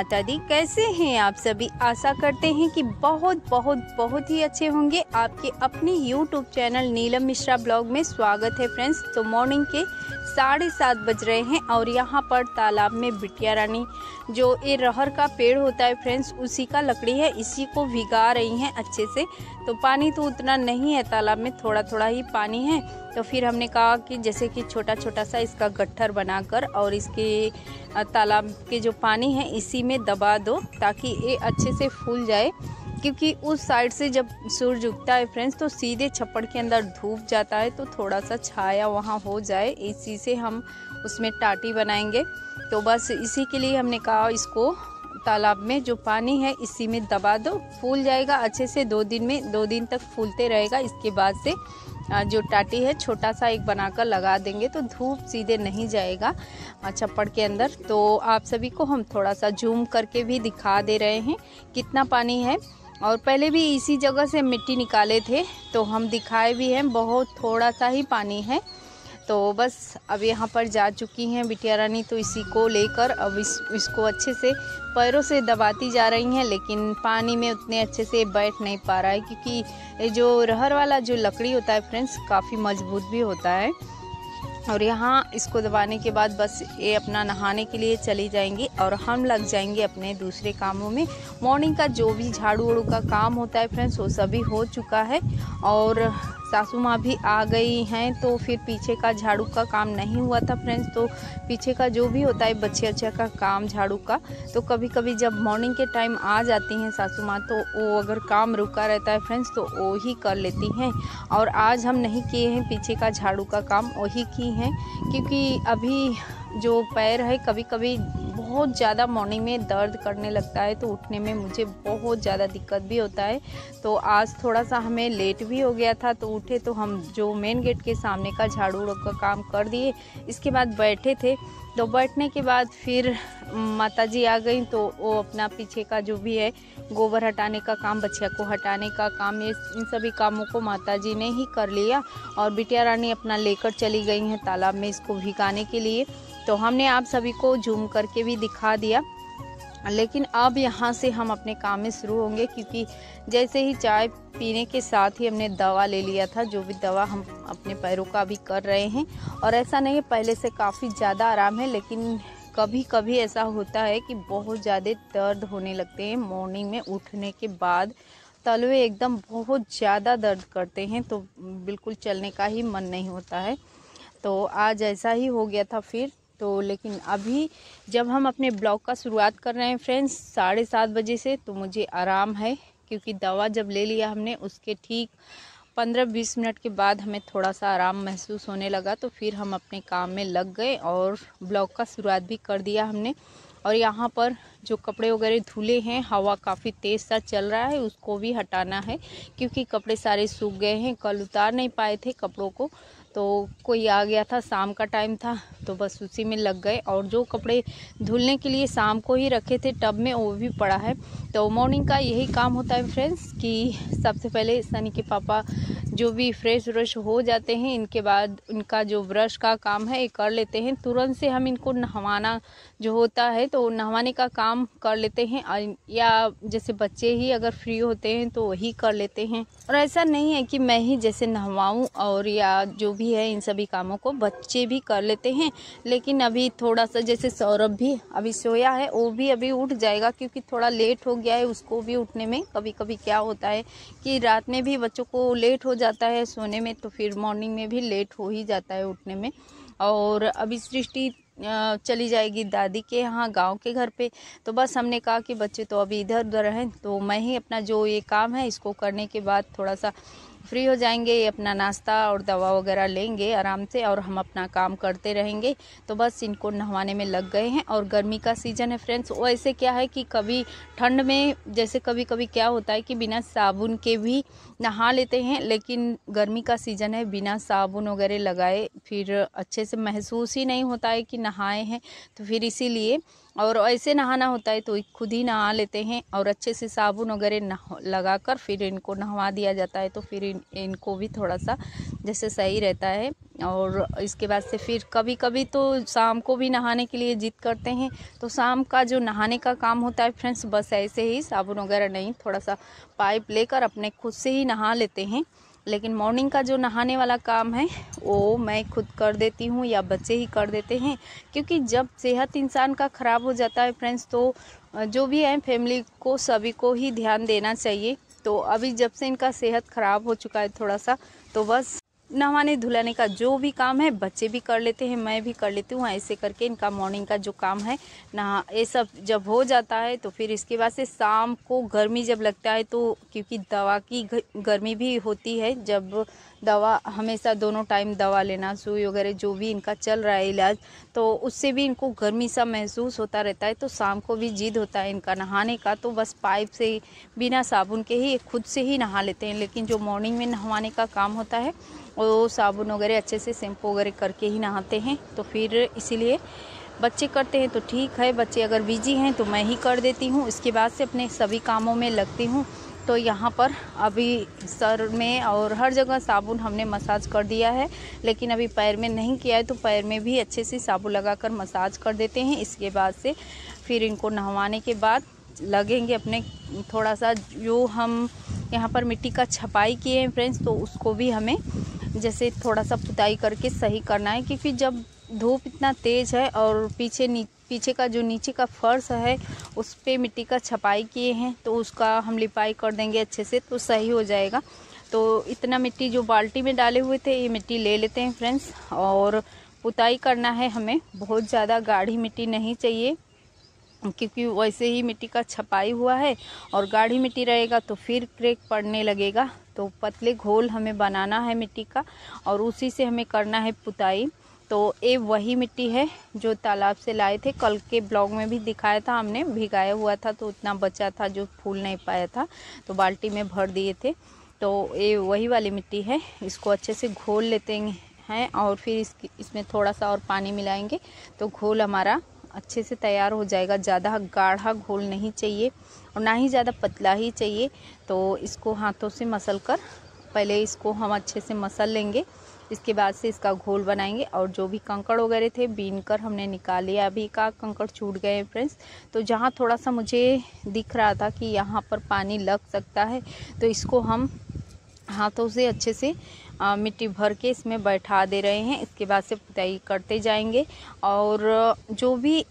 माता दी कैसे हैं आप सभी आशा करते हैं कि बहुत बहुत बहुत ही अच्छे होंगे आपके अपने YouTube channel Neelam Mishra blog में स्वागत है फ्रेंड्स तो मॉर्निंग के साढ़े सात बज रहे हैं और यहाँ पर तालाब में बिटिया रानी जो ये रहर का पेड़ होता है फ्रेंड्स उसी का लकड़ी है इसी को भिगा रही हैं अच्छे से तो पानी तो उतना नहीं है तालाब में थोड़ा थोड़ा ही पानी है तो फिर हमने कहा कि जैसे कि छोटा छोटा सा इसका गट्ठर बनाकर और इसके तालाब के जो पानी है इसी में दबा दो ताकि ये अच्छे से फूल जाए क्योंकि उस साइड से जब सूरज उगता है फ्रेंड्स तो सीधे छप्पड़ के अंदर धूप जाता है तो थोड़ा सा छाया वहाँ हो जाए इसी से हम उसमें टाटी बनाएंगे तो बस इसी के लिए हमने कहा इसको तालाब में जो पानी है इसी में दबा दो फूल जाएगा अच्छे से दो दिन में दो दिन तक फूलते रहेगा इसके बाद से जो टाटी है छोटा सा एक बनाकर लगा देंगे तो धूप सीधे नहीं जाएगा छप्पड़ के अंदर तो आप सभी को हम थोड़ा सा जूम करके भी दिखा दे रहे हैं कितना पानी है और पहले भी इसी जगह से मिट्टी निकाले थे तो हम दिखाए भी हैं बहुत थोड़ा सा ही पानी है तो बस अब यहाँ पर जा चुकी हैं बिटिया रानी तो इसी को लेकर अब इस इसको अच्छे से पैरों से दबाती जा रही हैं लेकिन पानी में उतने अच्छे से बैठ नहीं पा रहा है क्योंकि जो रहर वाला जो लकड़ी होता है फ्रेंड्स काफ़ी मजबूत भी होता है और यहाँ इसको दबाने के बाद बस ये अपना नहाने के लिए चली जाएंगी और हम लग जाएंगे अपने दूसरे कामों में मॉर्निंग का जो भी झाड़ू वाड़ू का काम होता है फ्रेंड्स वो सभी हो चुका है और सासू माँ भी आ गई हैं तो फिर पीछे का झाड़ू का काम नहीं हुआ था फ्रेंड्स तो पीछे का जो भी होता है बच्चे अच्छे का काम झाड़ू का तो कभी कभी जब मॉर्निंग के टाइम आ जाती हैं सासू माँ तो वो अगर काम रुका रहता है फ्रेंड्स तो वो ही कर लेती हैं और आज हम नहीं किए हैं पीछे का झाड़ू का काम वही की हैं क्योंकि अभी जो पैर है कभी कभी बहुत ज़्यादा मॉर्निंग में दर्द करने लगता है तो उठने में मुझे बहुत ज़्यादा दिक्कत भी होता है तो आज थोड़ा सा हमें लेट भी हो गया था तो उठे तो हम जो मेन गेट के सामने का झाड़ू का काम कर दिए इसके बाद बैठे थे तो बैठने के बाद फिर माता जी आ गई तो वो अपना पीछे का जो भी है गोबर हटाने का काम बच्चिया को हटाने का काम ये इन सभी कामों को माता जी ने ही कर लिया और बिटिया रानी अपना लेकर चली गई हैं तालाब में इसको भिगाने के लिए तो हमने आप सभी को जूम करके भी दिखा दिया लेकिन अब यहाँ से हम अपने काम में शुरू होंगे क्योंकि जैसे ही चाय पीने के साथ ही हमने दवा ले लिया था जो भी दवा हम अपने पैरों का भी कर रहे हैं और ऐसा नहीं है पहले से काफ़ी ज़्यादा आराम है लेकिन कभी कभी ऐसा होता है कि बहुत ज़्यादा दर्द होने लगते हैं मॉर्निंग में उठने के बाद तलवे एकदम बहुत ज़्यादा दर्द करते हैं तो बिल्कुल चलने का ही मन नहीं होता है तो आज ऐसा ही हो गया था फिर तो लेकिन अभी जब हम अपने ब्लॉग का शुरुआत कर रहे हैं फ्रेंड्स साढ़े सात बजे से तो मुझे आराम है क्योंकि दवा जब ले लिया हमने उसके ठीक पंद्रह बीस मिनट के बाद हमें थोड़ा सा आराम महसूस होने लगा तो फिर हम अपने काम में लग गए और ब्लॉग का शुरुआत भी कर दिया हमने और यहाँ पर जो कपड़े वगैरह धुले हैं हवा काफ़ी तेज़ सा चल रहा है उसको भी हटाना है क्योंकि कपड़े सारे सूख गए हैं कल उतार नहीं पाए थे कपड़ों को तो कोई आ गया था शाम का टाइम था तो बस उसी में लग गए और जो कपड़े धुलने के लिए शाम को ही रखे थे टब में वो भी पड़ा है तो मॉर्निंग का यही काम होता है फ्रेंड्स कि सबसे पहले सनी के पापा जो भी फ्रेश व्रश हो जाते हैं इनके बाद उनका जो ब्रश का काम है ये कर लेते हैं तुरंत से हम इनको नहवाना जो होता है तो नहवाने का काम कर लेते हैं या जैसे बच्चे ही अगर फ्री होते हैं तो वही कर लेते हैं और ऐसा नहीं है कि मैं ही जैसे नहवाऊँ और या जो भी है इन सभी कामों को बच्चे भी कर लेते हैं लेकिन अभी थोड़ा सा जैसे सौरभ भी अभी सोया है वो भी अभी उठ जाएगा क्योंकि थोड़ा लेट हो गया है उसको भी उठने में कभी कभी क्या होता है कि रात में भी बच्चों को लेट हो जाता है सोने में तो फिर मॉर्निंग में भी लेट हो ही जाता है उठने में और अभी सृष्टि चली जाएगी दादी के यहाँ गांव के घर पे तो बस हमने कहा कि बच्चे तो अभी इधर उधर हैं तो मैं ही अपना जो ये काम है इसको करने के बाद थोड़ा सा फ्री हो जाएंगे ये अपना नाश्ता और दवा वगैरह लेंगे आराम से और हम अपना काम करते रहेंगे तो बस इनको नहवाने में लग गए हैं और गर्मी का सीज़न है फ्रेंड्स वो ऐसे क्या है कि कभी ठंड में जैसे कभी कभी क्या होता है कि बिना साबुन के भी नहा लेते हैं लेकिन गर्मी का सीज़न है बिना साबुन वगैरह लगाए फिर अच्छे से महसूस ही नहीं होता है कि नहाए हैं तो फिर इसीलिए और ऐसे नहाना होता है तो खुद ही नहा लेते हैं और अच्छे से साबुन वगैरह लगा कर फिर इनको नहवा दिया जाता है तो फिर इन, इनको भी थोड़ा सा जैसे सही रहता है और इसके बाद से फिर कभी कभी तो शाम को भी नहाने के लिए जिद करते हैं तो शाम का जो नहाने का काम होता है फ्रेंड्स बस ऐसे ही साबुन वगैरह नहीं थोड़ा सा पाइप लेकर अपने खुद से ही नहा लेते हैं लेकिन मॉर्निंग का जो नहाने वाला काम है वो मैं खुद कर देती हूँ या बच्चे ही कर देते हैं क्योंकि जब सेहत इंसान का ख़राब हो जाता है फ्रेंड्स तो जो भी है फैमिली को सभी को ही ध्यान देना चाहिए तो अभी जब से इनका सेहत ख़राब हो चुका है थोड़ा सा तो बस नहाने धुलाने का जो भी काम है बच्चे भी कर लेते हैं मैं भी कर लेती हूँ हाँ, ऐसे करके इनका मॉर्निंग का जो काम है नहा ये सब जब हो जाता है तो फिर इसके बाद से शाम को गर्मी जब लगता है तो क्योंकि दवा की गर्मी भी होती है जब दवा हमेशा दोनों टाइम दवा लेना सुई वगैरह जो भी इनका चल रहा है इलाज तो उससे भी इनको गर्मी सा महसूस होता रहता है तो शाम को भी जिद होता है इनका नहाने का तो बस पाइप से बिना साबुन के ही खुद से ही नहा लेते हैं लेकिन जो मॉर्निंग में नहाने का काम होता है वो साबुन वगैरह अच्छे से शैम्पू वगैरह करके ही नहाते हैं तो फिर इसीलिए बच्चे करते हैं तो ठीक है बच्चे अगर बिजी हैं तो मैं ही कर देती हूँ इसके बाद से अपने सभी कामों में लगती हूँ तो यहाँ पर अभी सर में और हर जगह साबुन हमने मसाज कर दिया है लेकिन अभी पैर में नहीं किया है तो पैर में भी अच्छे से साबुन लगाकर मसाज कर देते हैं इसके बाद से फिर इनको नहवाने के बाद लगेंगे अपने थोड़ा सा जो हम यहाँ पर मिट्टी का छपाई किए हैं फ्रेंड्स तो उसको भी हमें जैसे थोड़ा सा पुताई करके सही करना है क्योंकि जब धूप इतना तेज़ है और पीछे नीचे पीछे का जो नीचे का फर्श है उस पर मिट्टी का छपाई किए हैं तो उसका हम लिपाई कर देंगे अच्छे से तो सही हो जाएगा तो इतना मिट्टी जो बाल्टी में डाले हुए थे ये मिट्टी ले लेते हैं फ्रेंड्स और पुताई करना है हमें बहुत ज़्यादा गाढ़ी मिट्टी नहीं चाहिए क्योंकि वैसे ही मिट्टी का छपाई हुआ है और गाढ़ी मिट्टी रहेगा तो फिर क्रेक पड़ने लगेगा तो पतले घोल हमें बनाना है मिट्टी का और उसी से हमें करना है पुताई तो ये वही मिट्टी है जो तालाब से लाए थे कल के ब्लॉग में भी दिखाया था हमने भिगाया हुआ था तो उतना बचा था जो फूल नहीं पाया था तो बाल्टी में भर दिए थे तो ये वही वाली मिट्टी है इसको अच्छे से घोल लेते हैं और फिर इसकी इसमें थोड़ा सा और पानी मिलाएंगे तो घोल हमारा अच्छे से तैयार हो जाएगा ज़्यादा गाढ़ा घोल नहीं चाहिए और ना ही ज़्यादा पतला ही चाहिए तो इसको हाथों से मसल कर पहले इसको हम अच्छे से मसल लेंगे इसके बाद से इसका घोल बनाएंगे और जो भी कंकड़ वगैरह थे बीन कर हमने निकाल लिया अभी का कंकड़ छूट गए हैं फ्रेंड्स तो जहाँ थोड़ा सा मुझे दिख रहा था कि यहाँ पर पानी लग सकता है तो इसको हम हाथों से अच्छे से आ, मिट्टी भर के इसमें बैठा दे रहे हैं इसके बाद से पुताई करते जाएंगे और जो भी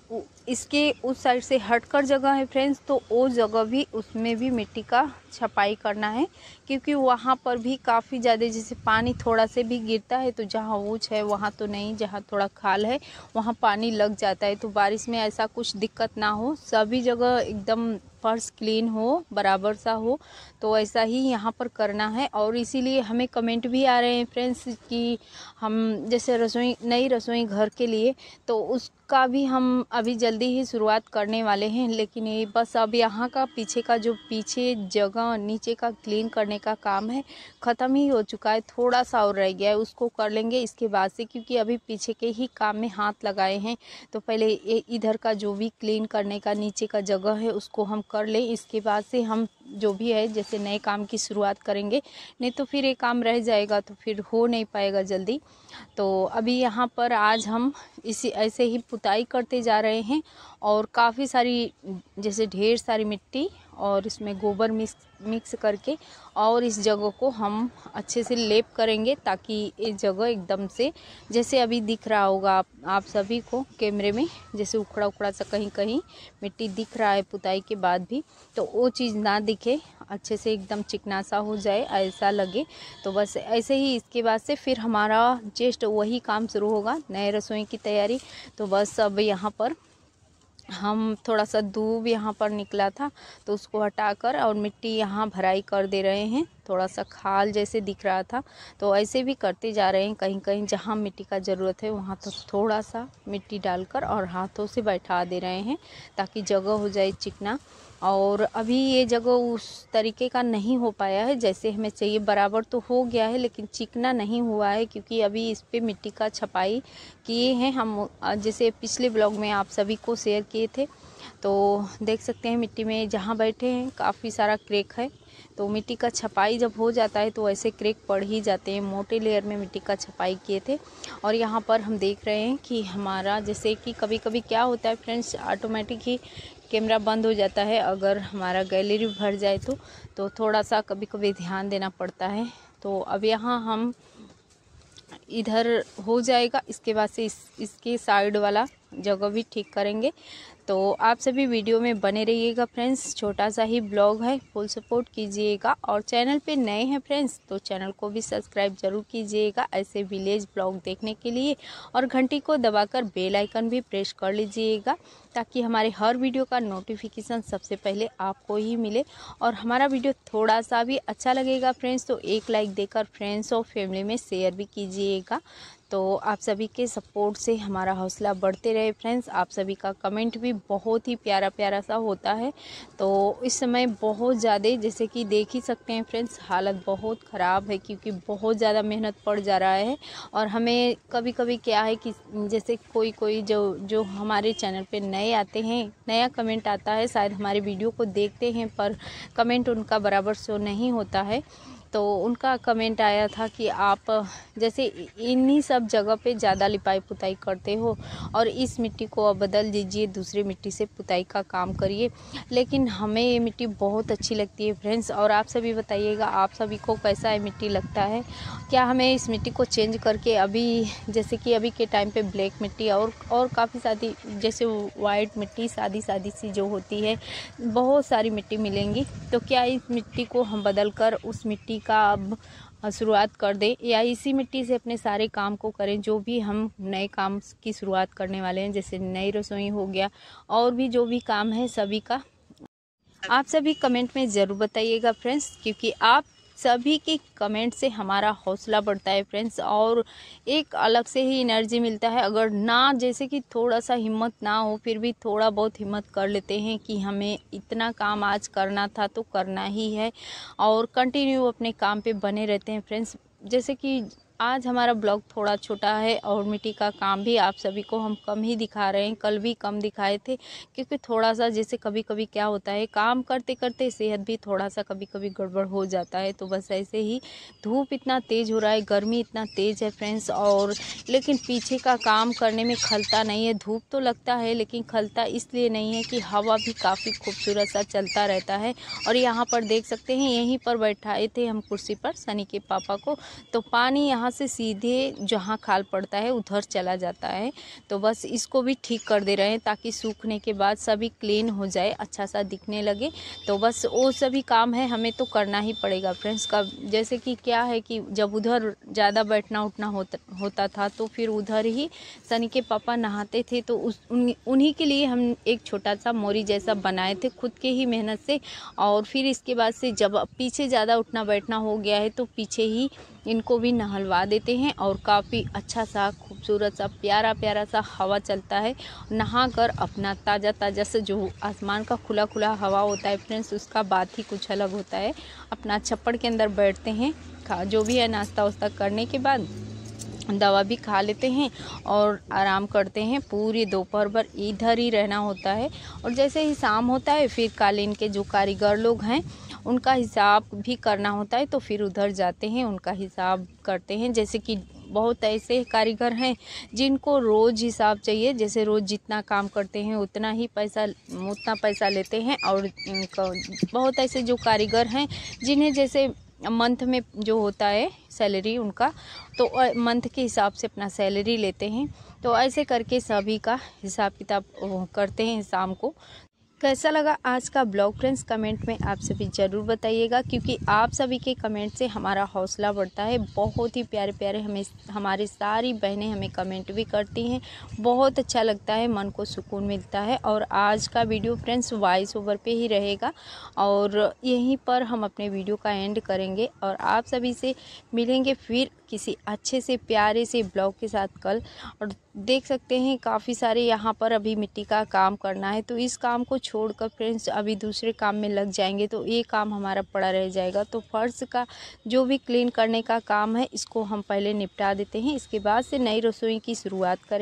इसके उस साइड से हटकर जगह है फ्रेंड्स तो वो जगह भी उसमें भी मिट्टी का छपाई करना है क्योंकि वहाँ पर भी काफ़ी ज़्यादा जैसे पानी थोड़ा से भी गिरता है तो जहाँ ऊँच है वहाँ तो नहीं जहाँ थोड़ा खाल है वहाँ पानी लग जाता है तो बारिश में ऐसा कुछ दिक्कत ना हो सभी जगह एकदम फर्श क्लीन हो बराबर सा हो तो ऐसा ही यहाँ पर करना है और इसीलिए हमें कमेंट भी आ रहे हैं फ्रेंड्स कि हम जैसे रसोई नई रसोई घर के लिए तो उस का भी हम अभी जल्दी ही शुरुआत करने वाले हैं लेकिन ये बस अब यहाँ का पीछे का जो पीछे जगह नीचे का क्लीन करने का काम है ख़त्म ही हो चुका है थोड़ा सा और रह गया है उसको कर लेंगे इसके बाद से क्योंकि अभी पीछे के ही काम में हाथ लगाए हैं तो पहले इधर का जो भी क्लीन करने का नीचे का जगह है उसको हम कर लें इसके बाद से हम जो भी है जैसे नए काम की शुरुआत करेंगे नहीं तो फिर ये काम रह जाएगा तो फिर हो नहीं पाएगा जल्दी तो अभी यहाँ पर आज हम इसी ऐसे ही खुदाई करते जा रहे हैं और काफ़ी सारी जैसे ढेर सारी मिट्टी और इसमें गोबर मिक्स मिक्स करके और इस जगह को हम अच्छे से लेप करेंगे ताकि ये जगह एकदम से जैसे अभी दिख रहा होगा आप आप सभी को कैमरे में जैसे उखड़ा उखड़ा सा कहीं कहीं मिट्टी दिख रहा है पुताई के बाद भी तो वो चीज़ ना दिखे अच्छे से एकदम चिकना सा हो जाए ऐसा लगे तो बस ऐसे ही इसके बाद से फिर हमारा जेस्ट वही काम शुरू होगा नए रसोई की तैयारी तो बस अब यहाँ पर हम थोड़ा सा दूब यहाँ पर निकला था तो उसको हटाकर और मिट्टी यहाँ भराई कर दे रहे हैं थोड़ा सा खाल जैसे दिख रहा था तो ऐसे भी करते जा रहे हैं कहीं कहीं जहाँ मिट्टी का ज़रूरत है वहाँ तो थोड़ा सा मिट्टी डालकर और हाथों से बैठा दे रहे हैं ताकि जगह हो जाए चिकना और अभी ये जगह उस तरीके का नहीं हो पाया है जैसे हमें चाहिए बराबर तो हो गया है लेकिन चिकना नहीं हुआ है क्योंकि अभी इस पर मिट्टी का छपाई किए हैं हम जैसे पिछले ब्लॉग में आप सभी को शेयर किए थे तो देख सकते हैं मिट्टी में जहाँ बैठे हैं काफ़ी सारा क्रेक है तो मिट्टी का छपाई जब हो जाता है तो ऐसे क्रेक पड़ ही जाते हैं मोटे लेयर में मिट्टी का छपाई किए थे और यहाँ पर हम देख रहे हैं कि हमारा जैसे कि कभी कभी क्या होता है फ्रेंड्स ऑटोमेटिक ही कैमरा बंद हो जाता है अगर हमारा गैलरी भर जाए तो तो थोड़ा सा कभी कभी ध्यान देना पड़ता है तो अब यहाँ हम इधर हो जाएगा इसके बाद से इस इसके साइड वाला जगह भी ठीक करेंगे तो आप सभी वीडियो में बने रहिएगा फ्रेंड्स छोटा सा ही ब्लॉग है फुल सपोर्ट कीजिएगा और चैनल पे नए हैं फ्रेंड्स तो चैनल को भी सब्सक्राइब जरूर कीजिएगा ऐसे विलेज ब्लॉग देखने के लिए और घंटी को दबाकर बेल आइकन भी प्रेस कर लीजिएगा ताकि हमारे हर वीडियो का नोटिफिकेशन सबसे पहले आपको ही मिले और हमारा वीडियो थोड़ा सा भी अच्छा लगेगा फ्रेंड्स तो एक लाइक देकर फ्रेंड्स और फैमिली में शेयर भी कीजिएगा तो आप सभी के सपोर्ट से हमारा हौसला बढ़ते रहे फ्रेंड्स आप सभी का कमेंट भी बहुत ही प्यारा प्यारा सा होता है तो इस समय बहुत ज़्यादा जैसे कि देख ही सकते हैं फ्रेंड्स हालत बहुत ख़राब है क्योंकि बहुत ज़्यादा मेहनत पड़ जा रहा है और हमें कभी कभी क्या है कि जैसे कोई कोई जो जो हमारे चैनल पर नए आते हैं नया कमेंट आता है शायद हमारे वीडियो को देखते हैं पर कमेंट उनका बराबर शो नहीं होता है तो उनका कमेंट आया था कि आप जैसे इन्हीं सब जगह पे ज़्यादा लिपाई पुताई करते हो और इस मिट्टी को अब बदल दीजिए दूसरी मिट्टी से पुताई का काम करिए लेकिन हमें ये मिट्टी बहुत अच्छी लगती है फ्रेंड्स और आप सभी बताइएगा आप सभी को कैसा ये मिट्टी लगता है क्या हमें इस मिट्टी को चेंज करके अभी जैसे कि अभी के टाइम पर ब्लैक मिट्टी और और काफ़ी सारी जैसे वाइट मिट्टी सादी सादी सी जो होती है बहुत सारी मिट्टी मिलेंगी तो क्या इस मिट्टी को हम बदल कर उस मिट्टी का अब शुरुआत कर दें या इसी मिट्टी से अपने सारे काम को करें जो भी हम नए काम की शुरुआत करने वाले हैं जैसे नई रसोई हो गया और भी जो भी काम है सभी का आप सभी कमेंट में ज़रूर बताइएगा फ्रेंड्स क्योंकि आप सभी के कमेंट से हमारा हौसला बढ़ता है फ्रेंड्स और एक अलग से ही एनर्जी मिलता है अगर ना जैसे कि थोड़ा सा हिम्मत ना हो फिर भी थोड़ा बहुत हिम्मत कर लेते हैं कि हमें इतना काम आज करना था तो करना ही है और कंटिन्यू अपने काम पे बने रहते हैं फ्रेंड्स जैसे कि आज हमारा ब्लॉग थोड़ा छोटा है और मिट्टी का काम भी आप सभी को हम कम ही दिखा रहे हैं कल भी कम दिखाए थे क्योंकि थोड़ा सा जैसे कभी कभी क्या होता है काम करते करते सेहत भी थोड़ा सा कभी कभी गड़बड़ हो जाता है तो बस ऐसे ही धूप इतना तेज़ हो रहा है गर्मी इतना तेज़ है फ्रेंड्स और लेकिन पीछे का काम करने में खलता नहीं है धूप तो लगता है लेकिन खलता इसलिए नहीं है कि हवा भी काफ़ी खूबसूरत सा चलता रहता है और यहाँ पर देख सकते हैं यहीं पर बैठाए थे हम कुर्सी पर सनी के पापा को तो पानी यहाँ यहाँ से सीधे जहाँ खाल पड़ता है उधर चला जाता है तो बस इसको भी ठीक कर दे रहे हैं ताकि सूखने के बाद सभी क्लीन हो जाए अच्छा सा दिखने लगे तो बस वो सभी काम है हमें तो करना ही पड़ेगा फ्रेंड्स का जैसे कि क्या है कि जब उधर ज़्यादा बैठना उठना होता होता था तो फिर उधर ही सनी के पापा नहाते थे तो उस उन्हीं के लिए हम एक छोटा सा मोरी जैसा बनाए थे खुद के ही मेहनत से और फिर इसके बाद से जब पीछे ज़्यादा उठना बैठना हो गया है तो पीछे ही इनको भी नहलवा देते हैं और काफ़ी अच्छा सा खूबसूरत सा प्यारा प्यारा सा हवा चलता है नहा कर अपना ताज़ा ताज़ा से जो आसमान का खुला खुला हवा होता है फ्रेंड्स उसका बात ही कुछ अलग होता है अपना छप्पड़ के अंदर बैठते हैं खा जो भी है नाश्ता वास्ता करने के बाद दवा भी खा लेते हैं और आराम करते हैं पूरी दोपहर भर इधर ही रहना होता है और जैसे ही शाम होता है फिर कालीन के जो कारीगर लोग हैं उनका हिसाब भी करना होता है तो फिर उधर जाते हैं उनका हिसाब करते हैं जैसे कि बहुत ऐसे कारीगर हैं जिनको रोज़ हिसाब चाहिए जैसे रोज़ जितना काम करते हैं उतना ही पैसा उतना पैसा लेते हैं और बहुत ऐसे जो कारीगर हैं जिन्हें जैसे मंथ में जो होता है सैलरी उनका तो मंथ के हिसाब से अपना सैलरी लेते हैं तो ऐसे करके सभी का हिसाब किताब करते हैं शाम को कैसा लगा आज का ब्लॉग फ्रेंड्स कमेंट में आप सभी ज़रूर बताइएगा क्योंकि आप सभी के कमेंट से हमारा हौसला बढ़ता है बहुत ही प्यारे प्यारे हमें हमारी सारी बहनें हमें कमेंट भी करती हैं बहुत अच्छा लगता है मन को सुकून मिलता है और आज का वीडियो फ्रेंड्स वॉइस ओवर पे ही रहेगा और यहीं पर हम अपने वीडियो का एंड करेंगे और आप सभी से मिलेंगे फिर किसी अच्छे से प्यारे से ब्लॉग के साथ कल और देख सकते हैं काफ़ी सारे यहाँ पर अभी मिट्टी का काम करना है तो इस काम को छोड़कर फ्रेंड्स अभी दूसरे काम में लग जाएंगे तो ये काम हमारा पड़ा रह जाएगा तो फर्श का जो भी क्लीन करने का काम है इसको हम पहले निपटा देते हैं इसके बाद से नई रसोई की शुरुआत करें